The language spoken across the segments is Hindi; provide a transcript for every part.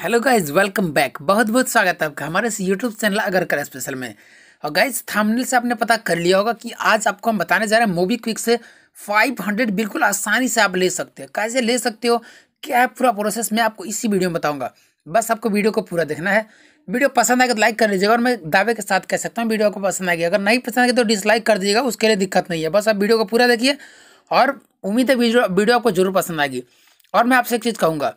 हेलो गाइज वेलकम बैक बहुत बहुत स्वागत है आपका हमारे इस यूट्यूब चैनल अगर कर स्पेशल में और गाइज थामनेल से आपने पता कर लिया होगा कि आज आपको हम बताने जा रहे हैं मोबी क्विक से 500 बिल्कुल आसानी से आप ले सकते हो कैसे ले सकते हो क्या है पूरा प्रोसेस मैं आपको इसी वीडियो में बताऊँगा बस आपको वीडियो को पूरा देखना है वीडियो पसंद आएगा तो लाइक कर लीजिएगा और मैं दावे के साथ कह सकता हूँ वीडियो को पसंद आएगी अगर नहीं पसंद आएगी तो डिसलाइक कर दीजिएगा उसके लिए दिक्कत नहीं है बस आप वीडियो को पूरा देखिए और उम्मीद है वीडियो आपको जरूर पसंद आएगी और मैं आपसे एक चीज़ कहूँगा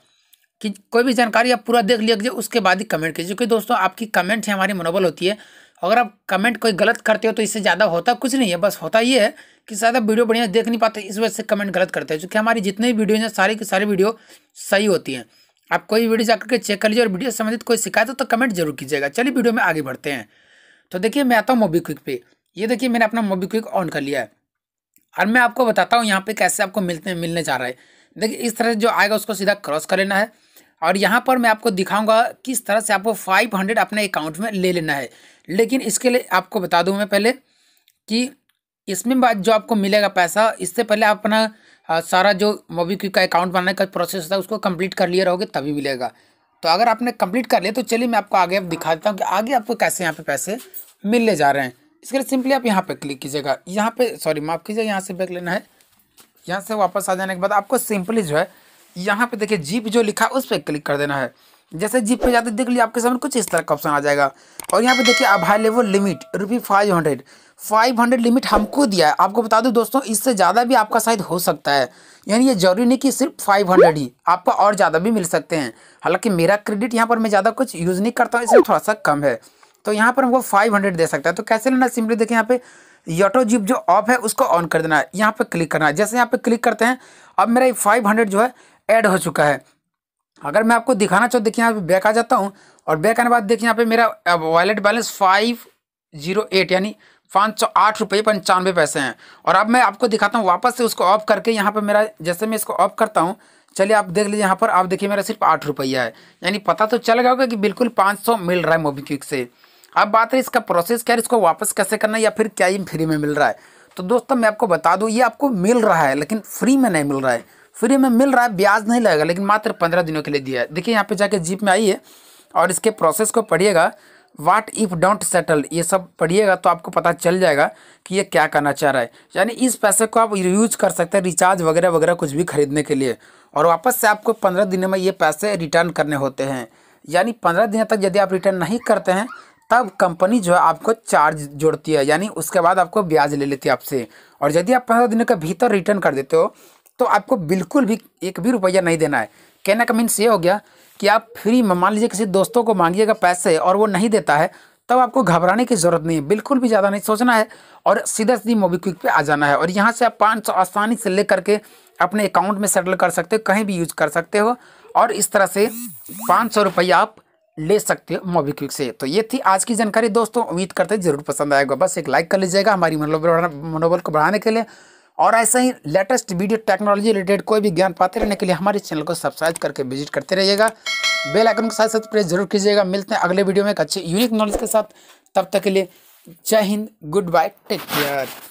कि कोई भी जानकारी आप पूरा देख लिया उसके बाद ही कमेंट कीजिए क्योंकि दोस्तों आपकी कमेंट ही हमारी मनोबल होती है अगर आप कमेंट कोई गलत करते हो तो इससे ज़्यादा होता कुछ नहीं है बस होता ये है कि ज़्यादा वीडियो बढ़िया देख नहीं पाते इस वजह से कमेंट गलत करते हैं क्योंकि हमारी जितने भी वीडियो हैं सारी की सारी वीडियो सही होती हैं आप कोई वीडियो जाकर के चेक कर लीजिए और वीडियो संबंधित कोई शिकायत हो तो कमेंट जरूर कीजिएगा चलिए वीडियो में आगे बढ़ते हैं तो देखिए मैं आता हूँ मोबीक्विक पे ये देखिए मैंने अपना मोबीक्विक ऑन कर लिया है और मैं आपको बताता हूँ यहाँ पे कैसे आपको मिलते मिलने जा रहा है देखिए इस तरह से जो आएगा उसको सीधा क्रॉस कर लेना है और यहाँ पर मैं आपको दिखाऊंगा किस तरह से आपको 500 अपने अकाउंट में ले लेना है लेकिन इसके लिए आपको बता दूँ मैं पहले कि इसमें बाद जो आपको मिलेगा पैसा इससे पहले आप अपना सारा जो मोबीक्विक का अकाउंट बनाने का प्रोसेस होता है उसको कंप्लीट कर लिए रहोगे तभी मिलेगा तो अगर आपने कंप्लीट कर लिया तो चलिए मैं आपको आगे आप दिखा देता हूँ कि आगे आपको कैसे यहाँ पे पैसे मिलने जा रहे हैं इसके लिए सिंपली आप यहाँ पे क्लिक कीजिएगा यहाँ पे सॉरी माफ़ कीजिए यहाँ से बैक लेना है यहाँ से वापस आ जाने के बाद आपको सिंपली जो है यहाँ पे देखिए जीप जो लिखा उस पर क्लिक कर देना है जैसे जीप पे जाते देख लीजिए आपके सामने कुछ इस तरह का ऑप्शन आ जाएगा और यहाँ पे देखिए available limit rupee five hundred five hundred limit हमको दिया है आपको बता दूँ दोस्तों इससे ज़्यादा भी आपका शायद हो सकता है यानी ये जरूरी नहीं कि सिर्फ फाइव हंड्रेड ही आपका और ज़्यादा भी मिल सकते हैं हालांकि मेरा क्रेडिट यहाँ पर मैं ज़्यादा कुछ यूज़ नहीं करता हूँ इसलिए थोड़ा सा कम है तो यहाँ पर हमको फाइव हंड्रेड दे सकता है तो कैसे लेना सिंपली देखिए यहाँ पे योटो जीप जो ऑफ है उसको ऑन कर देना है यहाँ पे क्लिक करना है जैसे यहाँ पे क्लिक करते हैं अब मेरा ये फाइव हंड्रेड जो है ऐड हो चुका है अगर मैं आपको दिखाना चाहूँ देखिए यहाँ पे बैक आ जाता हूँ और बैक आने बाद देखिए यहाँ पे मेरा wallet balance five zero eight यानी पाँच सौ आठ रुपये पंचानवे पैसे हैं और अब मैं आपको दिखाता हूँ वापस से उसको ऑफ करके यहाँ पर मेरा जैसे मैं इसको ऑफ करता हूँ चलिए आप देख लीजिए यहाँ पर आप देखिए मेरा सिर्फ आठ रुपया है यानी पता तो चल गया होगा कि बिल्कुल पाँच सौ मिल रहा है मोबीक्विक से अब बात है इसका प्रोसेस क्या है इसको वापस कैसे करना है या फिर क्या ये फ्री में मिल रहा है तो दोस्तों मैं आपको बता दूँ ये आपको मिल रहा है लेकिन फ्री में नहीं मिल रहा है फ्री में मिल रहा है ब्याज नहीं लगेगा लेकिन मात्र पंद्रह दिनों के लिए दिया है देखिए यहाँ पे जाके जीप में आइए और इसके प्रोसेस को पढ़िएगा वाट इफ़ डोंट सेटल ये सब पढ़िएगा तो आपको पता चल जाएगा कि ये क्या करना चाह रहा है यानी इस पैसे को आप यूज कर सकते हैं रिचार्ज वगैरह वगैरह कुछ भी खरीदने के लिए और वापस से आपको पंद्रह दिनों में ये पैसे रिटर्न करने होते हैं यानी पंद्रह दिन तक यदि आप रिटर्न नहीं करते हैं तब कंपनी जो है आपको चार्ज जोड़ती है यानी उसके बाद आपको ब्याज ले लेती है आपसे और यदि आप पंद्रह दिनों के भीतर रिटर्न कर देते हो तो आपको बिल्कुल भी एक भी रुपया नहीं देना है कहने का मीन्स ये हो गया कि आप फ्री मान लीजिए किसी दोस्तों को मांगिएगा पैसे और वो नहीं देता है तब आपको घबराने की ज़रूरत नहीं है बिल्कुल भी ज़्यादा नहीं सोचना है और सीधा सीधी मोबीक्विक पे आ जाना है और यहाँ से आप पाँच सौ आसानी से ले करके अपने अकाउंट में सेटल कर सकते हो कहीं भी यूज कर सकते हो और इस तरह से पाँच सौ रुपया आप ले सकते हो मोबीक्विक से तो ये थी आज की जानकारी दोस्तों उम्मीद करते जरूर पसंद आएगा बस एक लाइक कर लीजिएगा हमारी मनोबल को बढ़ाने के लिए और ऐसे ही लेटेस्ट वीडियो टेक्नोलॉजी रिलेटेड कोई भी ज्ञान पाते रहने के लिए हमारे चैनल को सब्सक्राइब करके विजिट करते रहिएगा बेल आइकन के साथ साथ प्रेस जरूर कीजिएगा मिलते हैं अगले वीडियो में एक अच्छे यूनिक नॉलेज के साथ तब तक के लिए जय हिंद गुड बाय टेक केयर